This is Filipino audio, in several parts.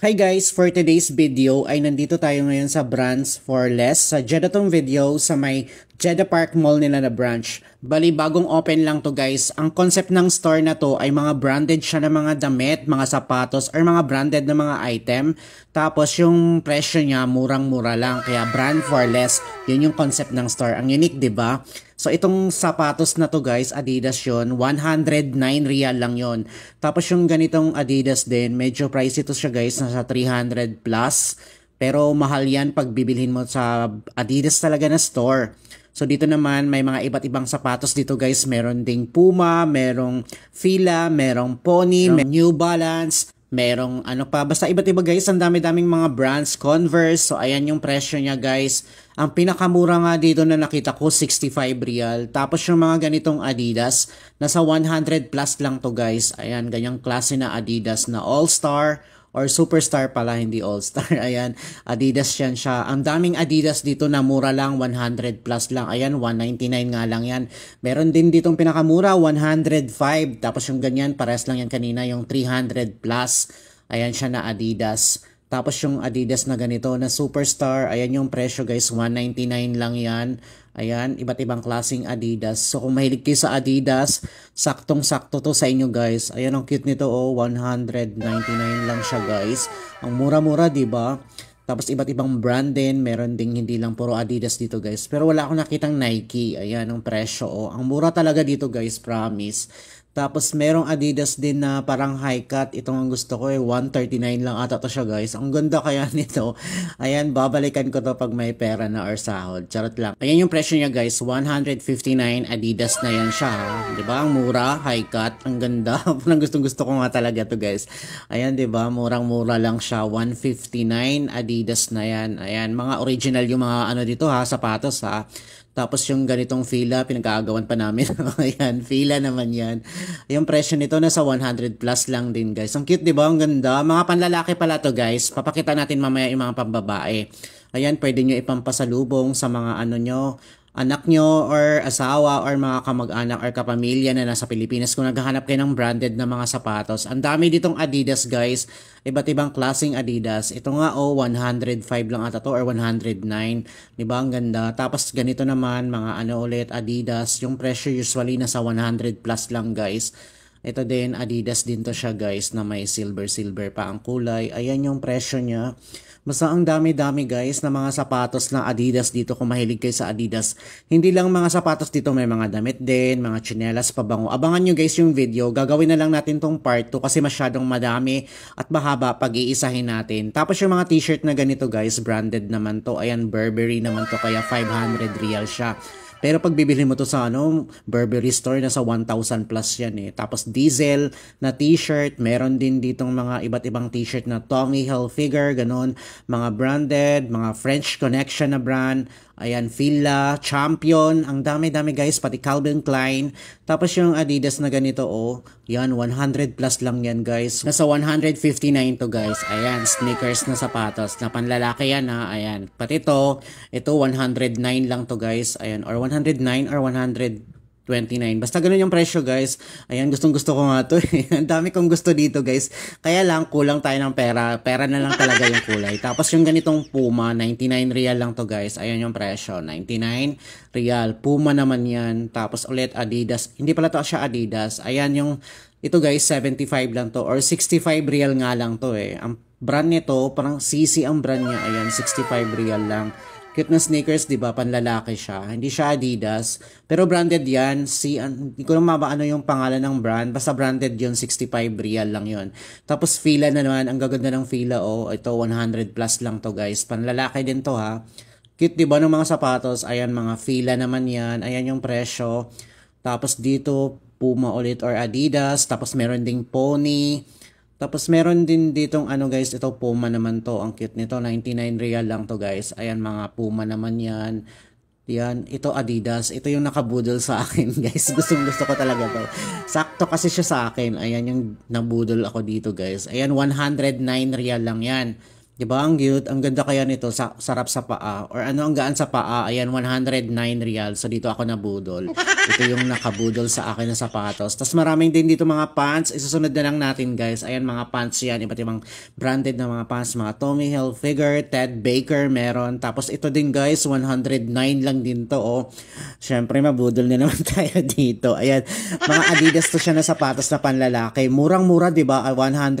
Hi guys! For today's video ay nandito tayo ngayon sa Brands for Less sa Jedatom video sa may Jeddah Park Mall nila na branch. Bali bagong open lang to guys. Ang concept ng store na to ay mga branded siya ng mga damit, mga sapatos or mga branded na mga item. Tapos yung presyo niya murang-mura lang kaya brand for less. Yun yung concept ng store. Ang unique, 'di ba? So itong sapatos na to guys, Adidas 'yon, 109 real lang 'yon. Tapos yung ganitong Adidas din, medyo pricey to siya guys, nasa 300 plus. Pero mahal yan pag bibilhin mo sa Adidas talaga na store. So dito naman may mga iba't ibang sapatos dito guys. Meron ding Puma, merong Fila, merong Pony, merong New Balance, merong ano pa. Basta iba't iba guys. Ang dami-daming mga brands. Converse. So ayan yung presyo niya guys. Ang pinakamura nga dito na nakita ko 65 real. Tapos yung mga ganitong Adidas. Nasa 100 plus lang to guys. Ayan ganyang klase na Adidas na All Star or superstar pala, hindi all-star. Ayan, Adidas yan siya. Ang daming Adidas dito na mura lang, 100 plus lang. Ayan, 199 nga lang yan. Meron din ditong pinakamura, 105. Tapos yung ganyan, pares lang yan kanina, yung 300 plus. Ayan siya na Adidas. Tapos yung Adidas na ganito na Superstar, ayan yung presyo guys, 199 lang yan. Ayan, iba't ibang klaseng Adidas. So kung mahilig kayo sa Adidas, saktong-sakto to sa inyo guys. Ayan, ang cute nito oh, 199 lang siya guys. Ang mura-mura, 'di ba? Tapos iba't ibang brand din, meron ding hindi lang puro Adidas dito guys. Pero wala akong nakitang Nike, ayan ang presyo. Oh. Ang mura talaga dito guys, promise. Tapos merong Adidas din na parang high cut. Itong ang gusto ko eh. 139 lang ata to siya guys. Ang ganda kaya nito. Ayan, babalikan ko to pag may pera na or sahod. Charot lang. Ayan yung presyo niya guys. 159 Adidas na yan siya. ba diba? Ang mura, high cut. Ang ganda. Parang gustong gusto ko nga talaga to guys. Ayan, ba diba? Murang-mura lang siya. 159 Adidas na yan. Ayan, mga original yung mga ano dito ha. Sapatos ha. Tapos yung ganitong fila, pinagkaagawan pa namin. Ayan, fila naman yan. Yung presyo nito nasa 100 plus lang din guys. Ang cute, di ba? Ang ganda. Mga panlalaki pala to guys. Papakita natin mamaya yung mga pambabae. Ayan, pwede nyo ipampasalubong sa mga ano nyo, anak nyo or asawa or mga kamag-anak or kapamilya na nasa Pilipinas kung naghahanap kayo ng branded na mga sapatos. Ang dami ditong Adidas guys, iba't ibang klaseng Adidas. Ito nga oh, 105 lang ata to or 109. Diba ang ganda? Tapos ganito naman mga ano ulit Adidas, yung pressure usually nasa 100 plus lang guys. Ito din, Adidas din to siya guys na may silver-silver pa ang kulay. Ayan yung presyo niya. Basta ang dami-dami guys na mga sapatos ng Adidas dito kung mahilig kayo sa Adidas. Hindi lang mga sapatos dito, may mga damit din, mga tsinelas, pabango. Abangan nyo guys yung video. Gagawin na lang natin tong part 2 kasi masyadong madami at mahaba pag-iisahin natin. Tapos yung mga t-shirt na ganito guys, branded naman to. Ayan, Burberry naman to kaya 500 real siya. Pero pag bibili mo to sa ano, Burberry store, nasa 1,000 plus yan eh. Tapos diesel na t-shirt, meron din ditong mga iba't ibang t-shirt na Tommy Hilfiger, ganun. Mga branded, mga French Connection na brand. Ayan, Fila, Champion, ang dami-dami guys, pati Calvin Klein. Tapos yung Adidas na ganito, oh, yan, 100 plus lang yan guys. Nasa 159 to guys. Ayan, sneakers na sapatos. Na panlalaki yan ha, ayan. Pati to, ito 109 lang to guys. Ayan, or 109 or 129. Basta ganun yung presyo, guys. Ayan, gustong gusto ko nga to. Eh. Ang dami kong gusto dito, guys. Kaya lang, kulang tayo ng pera. Pera na lang talaga yung kulay. Tapos yung ganitong Puma, 99 real lang to, guys. Ayan yung presyo, 99 real. Puma naman yan. Tapos ulit Adidas. Hindi pala to siya Adidas. Ayan yung, ito guys, 75 lang to. Or 65 real nga lang to eh. Ang brand nito, parang CC ang brand niya. Ayan, 65 real lang cute na sneakers, 'di ba? Panlalaki siya. Hindi siya Adidas, pero branded 'yan. Si an, hindi ko na mabaano yung pangalan ng brand. Basta branded 'yon, 65 real lang 'yon. Tapos fila na naman, ang gaganda ng fila oh. Ito 100 plus lang 'to, guys. Panlalaki din 'to ha. Cute 'di ba ng mga sapatos? Ayan mga fila naman 'yan. Ayan yung presyo. Tapos dito Puma ulit or Adidas, tapos meron ding Pony. Tapos meron din ditong ano guys, ito Puma naman to. Ang cute nito, 99 real lang to guys. Ayan mga Puma naman yan. Yan, ito Adidas. Ito yung nakabudol sa akin guys. Gustong gusto ko talaga to. Sakto kasi siya sa akin. Ayan yung nabudol ako dito guys. Ayan, 109 real lang yan. 'Di ba? Ang cute, ang ganda kaya nito, sa, sarap sa paa or ano ang gaan sa paa. Ayan 109 real. So dito ako nabudol. Ito yung nakabudol sa akin na sapatos. Tapos maraming din dito mga pants. Isusunod na lang natin, guys. Ayan mga pants 'yan, iba't ibang branded na mga pants, mga Tommy Hilfiger, Ted Baker meron. Tapos ito din, guys, 109 lang din to, oh. Syempre mabudol na naman tayo dito. Ayan, mga Adidas to siya na sapatos na panlalaki. Murang-mura, 'di ba? 109 ah,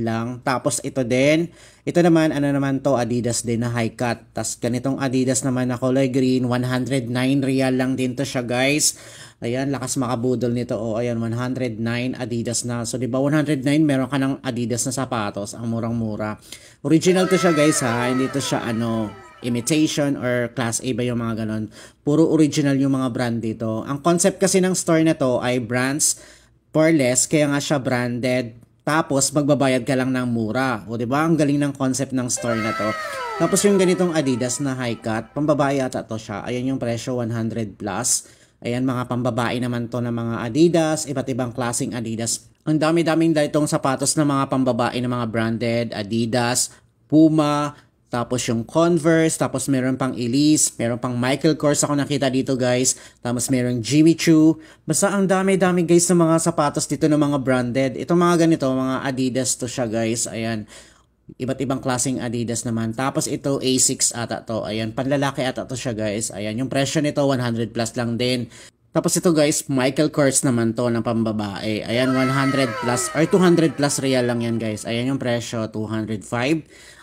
lang. Tapos ito din, ito naman, ano naman to, Adidas din na high cut. Tapos ganitong Adidas naman na color green, 109 real lang din to siya guys. Ayan, lakas makabudol nito. O, oh, ayan, 109 Adidas na. So, di ba 109, meron ka ng Adidas na sapatos. Ang murang-mura. Original to siya guys ha. Hindi to siya ano, imitation or class A ba yung mga ganon. Puro original yung mga brand dito. Ang concept kasi ng store na to ay brands for less, kaya nga siya branded tapos magbabayad ka lang ng mura. O 'di ba? Ang galing ng concept ng store na 'to. Tapos yung ganitong Adidas na high cut, pambabae ata 'to siya. Ayan yung presyo 100 plus. Ayan mga pambabae naman 'to ng mga Adidas, iba't ibang klasing Adidas. Ang dami-daming dahitong sapatos ng mga pambabae ng mga branded, Adidas, Puma, tapos yung Converse, tapos meron pang Elise, meron pang Michael Kors ako nakita dito guys. Tapos merong Jimmy Choo. Basta ang dami-dami guys ng mga sapatos dito ng mga branded. Itong mga ganito, mga Adidas to siya guys. Ayan. Iba't ibang klaseng Adidas naman. Tapos ito A6 ata to. Ayan, panlalaki ata to siya guys. Ayan, yung presyo nito 100 plus lang din. Tapos ito guys, Michael Kors naman to ng pambabae. Ayan, 100 plus or 200 plus real lang yan guys. Ayan yung presyo, 205.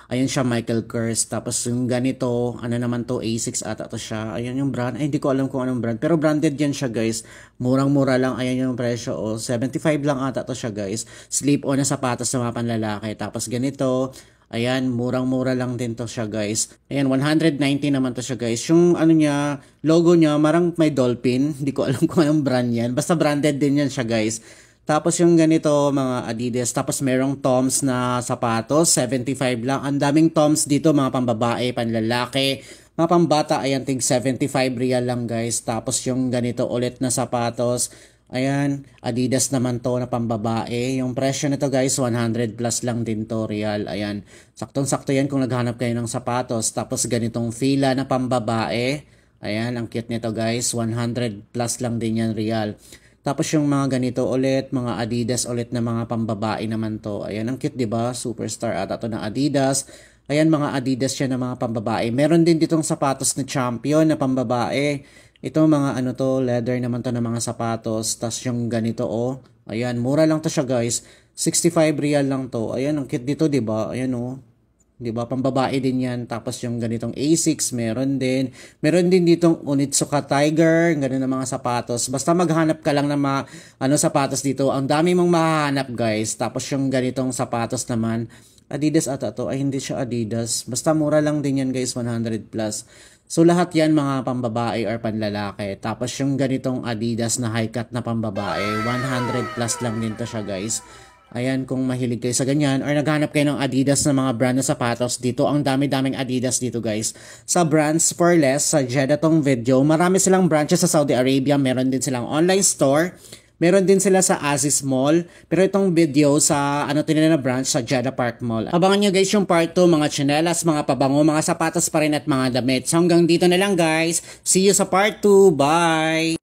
Ayan siya, Michael Kors. Tapos yung ganito, ano naman to, A6 ata to siya. Ayan yung brand. Ay, hindi ko alam kung anong brand. Pero branded yan siya guys. Murang-mura lang. Ayan yung presyo. oh. 75 lang ata to siya guys. Sleep on na sapatos na mga panlalaki. Tapos ganito, Ayan, murang-mura lang din to siya guys. Ayan, 190 naman to siya guys. Yung ano niya, logo niya, marang may dolphin. Hindi ko alam kung anong brand yan. Basta branded din yan siya guys. Tapos yung ganito, mga Adidas. Tapos merong Toms na sapatos, 75 lang. Ang daming Toms dito, mga pambabae, panlalaki. Mga pambata, ayan, ting 75 real lang guys. Tapos yung ganito ulit na sapatos, Ayan, Adidas naman to na pambabae. Yung presyo nito guys, 100 plus lang din to, real. Ayan, saktong-sakto yan kung naghanap kayo ng sapatos. Tapos ganitong fila na pambabae. Ayan, ang cute nito guys, 100 plus lang din yan, real. Tapos yung mga ganito ulit, mga Adidas ulit na mga pambabae naman to. Ayan, ang cute 'di ba? Superstar ata to na Adidas. Ayan, mga Adidas siya na mga pambabae. Meron din ditong sapatos na champion na pambabae. Ito mga ano to, leather naman to ng mga sapatos. Tas yung ganito oh. Ayan, mura lang to siya guys. 65 real lang to. Ayan, ang cute dito, 'di ba? Ayan oh. 'Di ba? Pambabae din 'yan. Tapos yung ganitong A6 meron din. Meron din ditong Onitsuka Tiger, ganun ng mga sapatos. Basta maghanap ka lang ng mga ano sapatos dito. Ang dami mong mahanap, guys. Tapos yung ganitong sapatos naman, Adidas ata to. Ay, hindi siya Adidas. Basta mura lang din yan guys, 100 plus. So lahat yan mga pambabae or panlalaki. Tapos yung ganitong Adidas na high cut na pambabae, 100 plus lang din to siya guys. Ayan, kung mahilig kayo sa ganyan or naghanap kayo ng Adidas na mga brand na sapatos dito, ang dami-daming Adidas dito guys. Sa brands for less, sa Jeddah tong video, marami silang branches sa Saudi Arabia, meron din silang online store. Meron din sila sa Aziz Mall, pero itong video sa ano tinira na branch sa Jeddah Park Mall. Abangan nyo guys yung part 2, mga chinelas, mga pabango, mga sapatos pa rin at mga damit. So hanggang dito na lang guys. See you sa part 2. Bye!